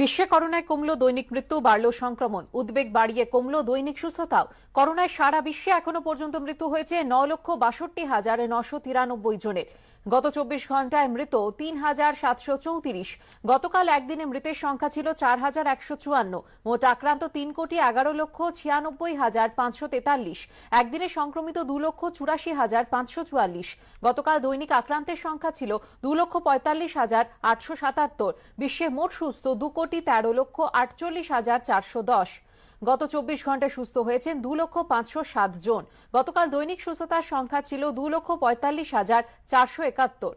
বিশ্বে করোনায় কমল দৈনিক মৃত্যু বাড়ল সংক্রমণ উদ্বেগ বাড়িয়ে কমল দৈনিক সুস্থতাও করোনায় সারা বিশ্বে এখনো পর্যন্ত মৃত্যু হয়েছে ন লক্ষ বাষট্টি হাজার নশো তিরানব্বই জনের গত চব্বিশ ঘণ্টায় মৃত তিন হাজার সাতশো চৌত্রিশ গতকাল একদিনে মৃতের সংখ্যা ছিল চার হাজার একশো চুয়ান্ন মোট আক্রান্ত তিন কোটি এগারো লক্ষ ছিয়ানব্বই হাজার পাঁচশো তেতাল্লিশ একদিনে সংক্রমিত দু লক্ষ চুরাশি হাজার পাঁচশো চুয়াল্লিশ গতকাল দৈনিক আক্রান্তের সংখ্যা ছিল দু লক্ষ পঁয়তাল্লিশ হাজার আটশো সাতাত্তর বিশ্বে মোট সুস্থ দু কোটি কোটি তেরো লক্ষ আটচল্লিশ হাজার চারশো দশ গত চব্বিশ ঘন্টায় সুস্থ হয়েছেন দু লক্ষ পাঁচশো সাত জন গতকাল দৈনিক সুস্থতার সংখ্যা ছিল দু লক্ষ পঁয়তাল্লিশ হাজার চারশো একাত্তর